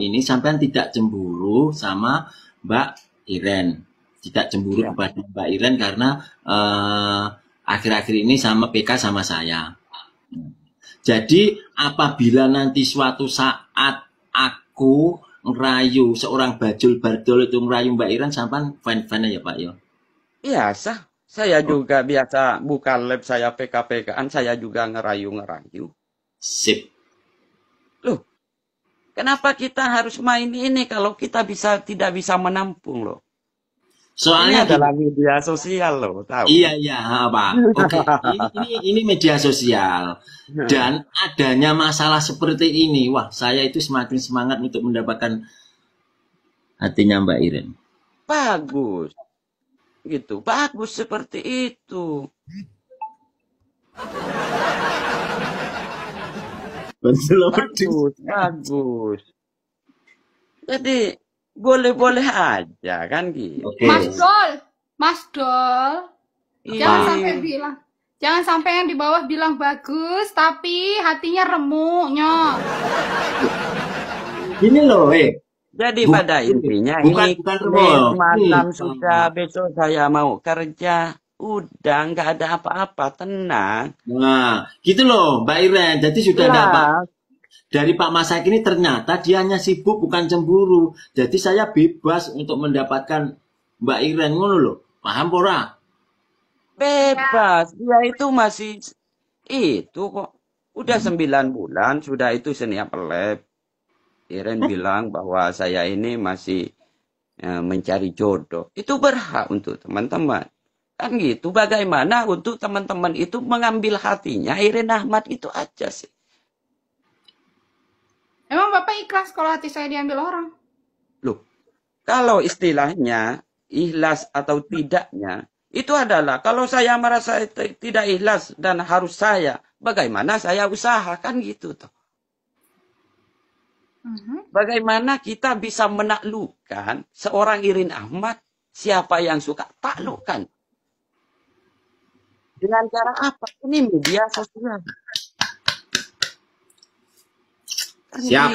ini sampean tidak cemburu sama Mbak Iren, tidak cemburu ya. kepada Mbak Iren karena eh, akhir-akhir uh, ini sama PK sama saya. Jadi apabila nanti suatu saat aku ngerayu seorang bajul bardol itu ngerayu Mbak Iren sampean fan-fan ya Pak yo. Ya? Iya, sah. Saya oh. juga biasa buka lab saya PKPK-an, saya juga ngerayu-ngerayu. Sip. Loh, Kenapa kita harus main ini kalau kita bisa tidak bisa menampung loh? Soalnya ini adalah media sosial loh, tahu? Iya iya, apa? Pak. Oke, okay. ini, ini ini media sosial hmm. dan adanya masalah seperti ini, wah saya itu semakin semangat untuk mendapatkan hatinya Mbak Iren. Bagus, gitu. Bagus seperti itu bagus bagus jadi boleh-boleh aja kan gitu okay. Mas Dol Mas Dol iya. jangan sampai bilang jangan sampai yang di bawah bilang bagus tapi hatinya remuk nyok ini loh eh jadi Buk, pada intinya bukan, ini bukan remuk. malam hmm. sudah besok saya mau kerja udah nggak ada apa-apa tenang nah gitu loh mbak Iren jadi sudah ya. ada apa dari Pak Masak ini ternyata dia hanya sibuk bukan cemburu jadi saya bebas untuk mendapatkan Mbak Iren ngono loh paham pora bebas dia itu masih itu kok udah hmm. sembilan bulan sudah itu seni pelep Iren oh. bilang bahwa saya ini masih eh, mencari jodoh itu berhak untuk teman-teman Kan gitu, bagaimana untuk teman-teman itu mengambil hatinya Irin Ahmad itu aja sih. Emang Bapak ikhlas kalau hati saya diambil orang? Loh, kalau istilahnya ikhlas atau tidaknya, itu adalah kalau saya merasa tidak ikhlas dan harus saya, bagaimana saya usahakan gitu toh. Mm-hmm. Bagaimana kita bisa menaklukkan seorang Irin Ahmad, siapa yang suka taklukkan. Dengan cara apa? Ini media sosial. Siap.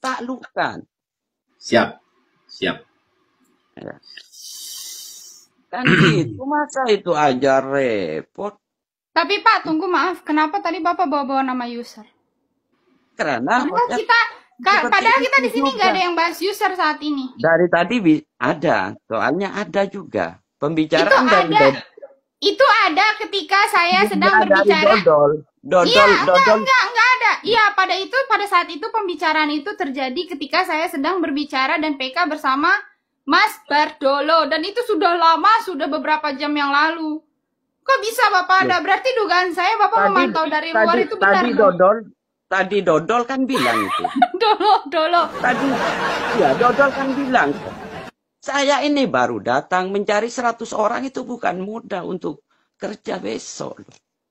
Tak lupa. Siap. Siap. Ya. Kan itu masa itu aja repot. Tapi Pak, tunggu maaf. Kenapa tadi Bapak bawa-bawa nama user? Karena, kita Ka padahal kita di sini nggak ada yang bahas user saat ini. Dari tadi ada, soalnya ada juga pembicaraan itu dari ada. Itu ada ketika saya sedang berbicara. Dodol. Dodol, iya, dodol. Enggak, enggak, enggak ada. Iya, pada itu pada saat itu pembicaraan itu terjadi ketika saya sedang berbicara dan PK bersama Mas Bardolo dan itu sudah lama, sudah beberapa jam yang lalu. Kok bisa Bapak ada? Berarti dugaan saya Bapak tadi, memantau dari tadi, luar itu benar. Tadi dodol, tadi dodol kan bilang itu. Dodol, dodol. Tadi, ya dodol kan bilang saya ini baru datang mencari 100 orang itu bukan mudah untuk kerja besok.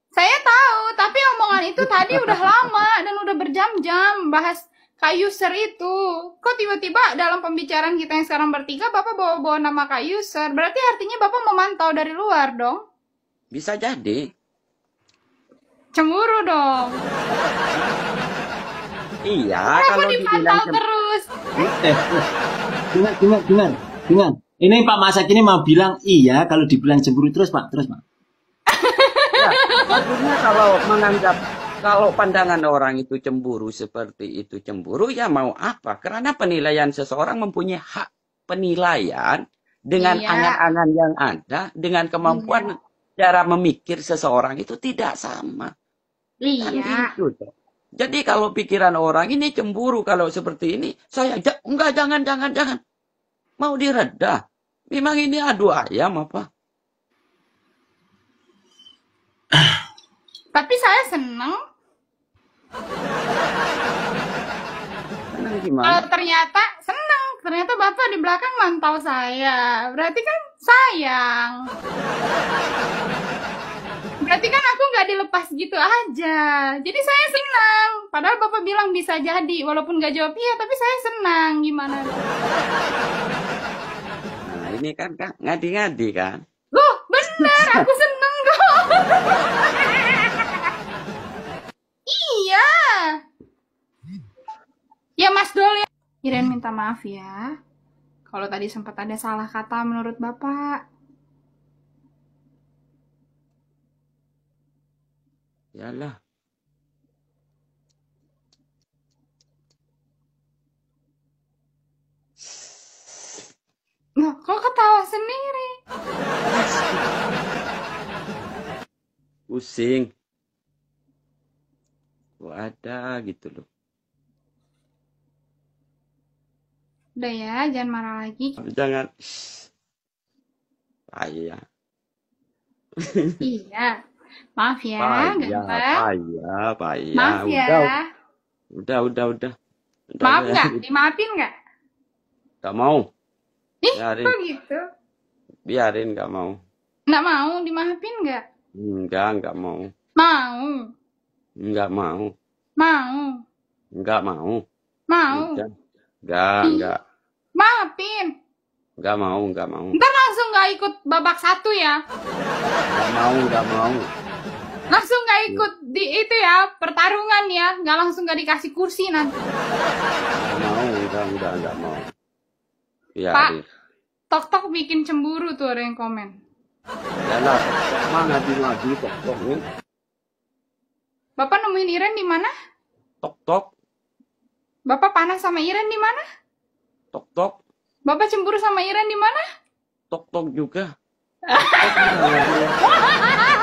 Saya tahu, tapi omongan itu tadi udah lama dan udah berjam-jam bahas Kayuser itu. Kok tiba-tiba dalam pembicaraan kita yang sekarang bertiga, Bapak bawa-bawa nama Kayuser? Berarti artinya Bapak memantau dari luar dong? Bisa jadi. Cemburu dong. iya, Kenapa kalau dipantau dibilang terus? Eh, eh, dengar, dengar, dengar. Dengan ini Pak Masak ini mau bilang iya kalau dibilang cemburu terus Pak, terus Pak. ya, kalau menganggap kalau pandangan orang itu cemburu seperti itu cemburu ya mau apa? Karena penilaian seseorang mempunyai hak penilaian dengan iya. angan-angan yang ada, dengan kemampuan iya. cara memikir seseorang itu tidak sama. Kan iya. Itu, Jadi kalau pikiran orang ini cemburu kalau seperti ini, saya enggak jangan jangan jangan Mau diredah? Memang ini adu ayam apa? Tapi saya senang. Kalau ternyata senang, ternyata bapak di belakang mantau saya. Berarti kan sayang. Berarti kan aku nggak dilepas gitu aja. Jadi saya senang. Padahal bapak bilang bisa jadi, walaupun nggak jawab iya, tapi saya senang. Gimana? ini kan, kan ngadi-ngadi kan loh bener aku seneng kok iya ya mas Dol ya Iren minta maaf ya kalau tadi sempat ada salah kata menurut bapak Yalah, pusing kok ada gitu loh udah ya jangan marah lagi jangan ayah iya maaf ya payah payah payah maaf ya udah udah udah, udah maaf nggak ya. dimaafin nggak nggak mau ih biarin. kok gitu biarin nggak mau nggak mau dimaafin nggak Enggak, enggak mau. Mau. Enggak mau. Mau. Enggak mau. Mau. Enggak, enggak. enggak. Mau, Pin. Enggak mau, enggak mau. Ntar langsung enggak ikut babak satu ya. Enggak mau, enggak mau. Langsung enggak ikut di itu ya, pertarungan ya. Enggak langsung enggak dikasih kursi nanti. Enggak mau, enggak, enggak, enggak mau. Ya, Pak, tok-tok bikin cemburu tuh orang yang komen. Ya mana lagi tok tok Bapak nemuin Iren di mana? Tok tok. Bapak panas sama Iren di mana? Tok tok. Bapak cemburu sama Iren di mana? Tok tok juga.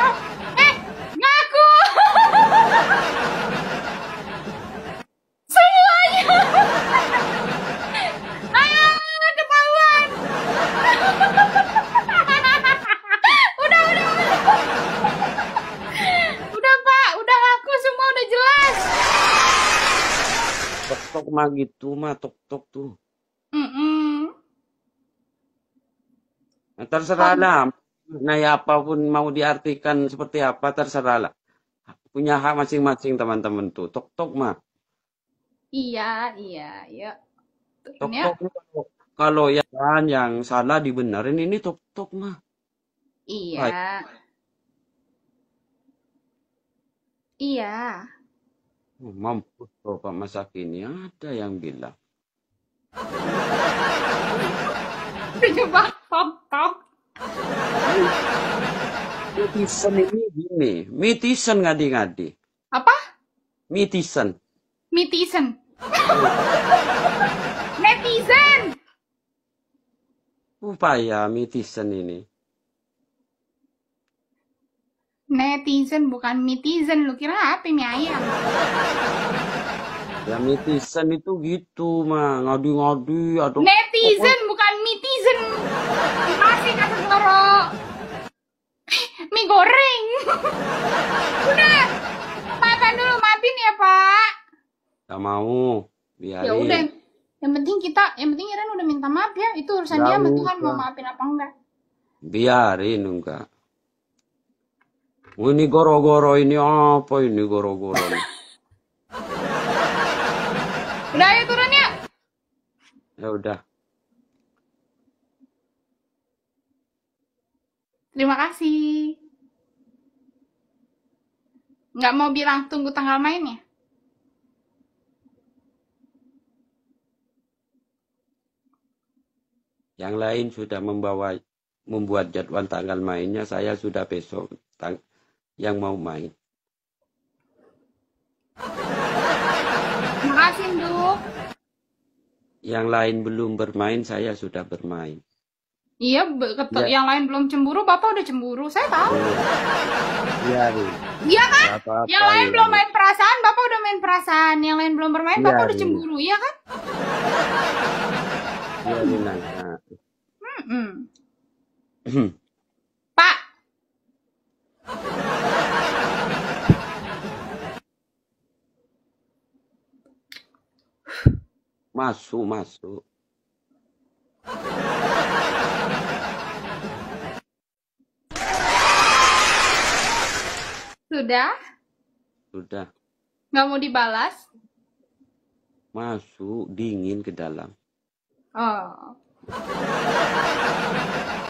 lama gitu mah tok tok tuh mm -mm. Nah, terserah lah nah ya apapun mau diartikan seperti apa terserah lah punya hak masing-masing teman-teman tuh tok tok mah iya iya iya tok tok kalau, kalau ya kan yang salah dibenerin ini tok tok mah iya Baik. iya Oh, mampus bapak ini ada yang bilang penyebab top mitisan ini gini mitisan ngadi-ngadi apa mitisan mitisan netizen upaya mitisan ini Netizen bukan mitizen lu kira apa mie ayam? Ya mitizen itu gitu mah ngadu-ngadu atau netizen oh, bukan mitizen masih kata loro eh, mie goreng udah makan dulu mati nih ya pak Gak mau biarin ya udah yang penting kita yang penting Iren udah minta maaf ya itu urusan Gak dia penting mau maafin apa enggak biarin enggak ini goro-goro ini apa ini goro-goro ini? udah ya turun ya. Ya udah. Terima kasih. Nggak mau bilang tunggu tanggal mainnya? Yang lain sudah membawa membuat jadwal tanggal mainnya, saya sudah besok tang yang mau main. Makasih, Nduk. Yang lain belum bermain, saya sudah bermain. Iya, Ya. Yang lain belum cemburu, Bapak udah cemburu. Saya tahu. Iya, Iya, iya kan? Apa -apa, yang lain ya. belum main perasaan, Bapak udah main perasaan. Yang lain belum bermain, ya, Bapak udah cemburu, iya kan? Iya, nah, nah. Hmm, Hmm. Masuk, masuk. Sudah? Sudah. Nggak mau dibalas? Masuk dingin ke dalam. Oh.